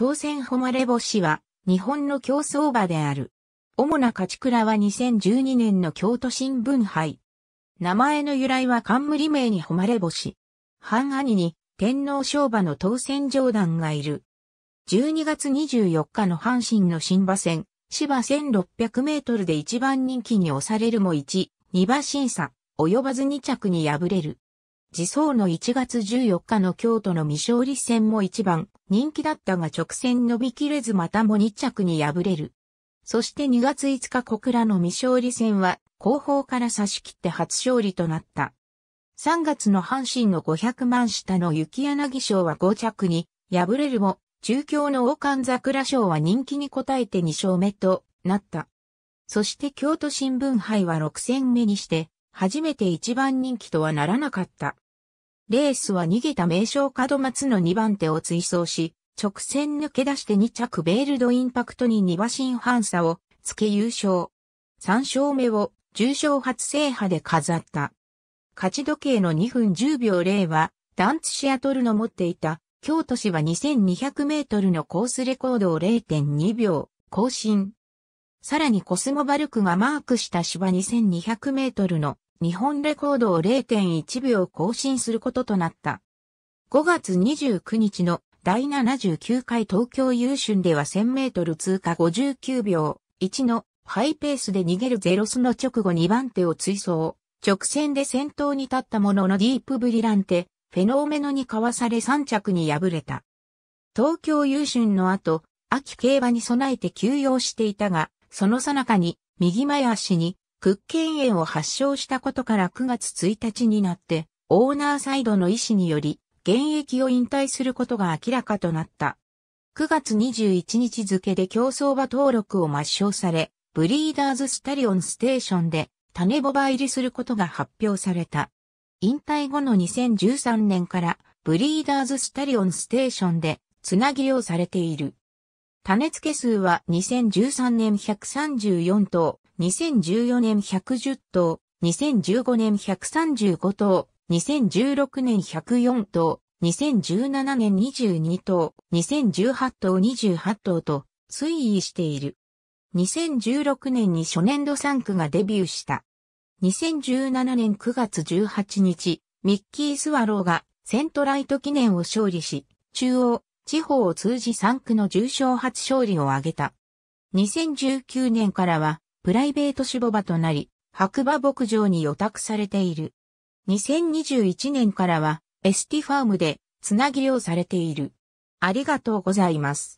当選誉れ星は日本の競争馬である。主な勝ち倉は2012年の京都新聞杯。名前の由来は冠名に誉れ星。半兄に天皇賞馬の当選上段がいる。12月24日の阪神の新馬戦、芝1600メートルで一番人気に押されるも1、2馬審査、及ばず2着に敗れる。自走の1月14日の京都の未勝利戦も一番人気だったが直線伸びきれずまたも2着に敗れる。そして2月5日小倉の未勝利戦は後方から差し切って初勝利となった。3月の阪神の500万下の雪柳賞は5着に敗れるも中京の王冠桜賞は人気に応えて2勝目となった。そして京都新聞杯は6戦目にして初めて一番人気とはならなかった。レースは逃げた名称角松の2番手を追走し、直線抜け出して2着ベールドインパクトに2馬身半差をつけ優勝。3勝目を重賞初制覇で飾った。勝ち時計の2分10秒0は、ダンツシアトルの持っていた、京都市は2200メートルのコースレコードを0.2秒更新。さらにコスモバルクがマークした芝2200メートルの日本レコードを0.1秒更新することとなった。5月29日の第79回東京優春では1000メートル通過59秒1のハイペースで逃げるゼロスの直後2番手を追走。直線で先頭に立ったもののディープブリランテ、フェノーメノにかわされ3着に敗れた。東京優春の後、秋競馬に備えて休養していたが、その最中に右前足に屈腱炎を発症したことから9月1日になって、オーナーサイドの医師により、現役を引退することが明らかとなった。9月21日付で競争馬登録を抹消され、ブリーダーズスタリオンステーションで種ボバ入りすることが発表された。引退後の2013年からブリーダーズスタリオンステーションでつなぎをされている。種付け数は2013年134頭、2014年110頭、2015年135頭、2016年104頭、2017年22頭、2018頭28頭と推移している。2016年に初年度3区がデビューした。2017年9月18日、ミッキー・スワローがセントライト記念を勝利し、中央、地方を通じ3区の重賞初勝利を挙げた。2019年からはプライベート種母馬となり、白馬牧場に予託されている。2021年からは、エスティファームで、つなぎをされている。ありがとうございます。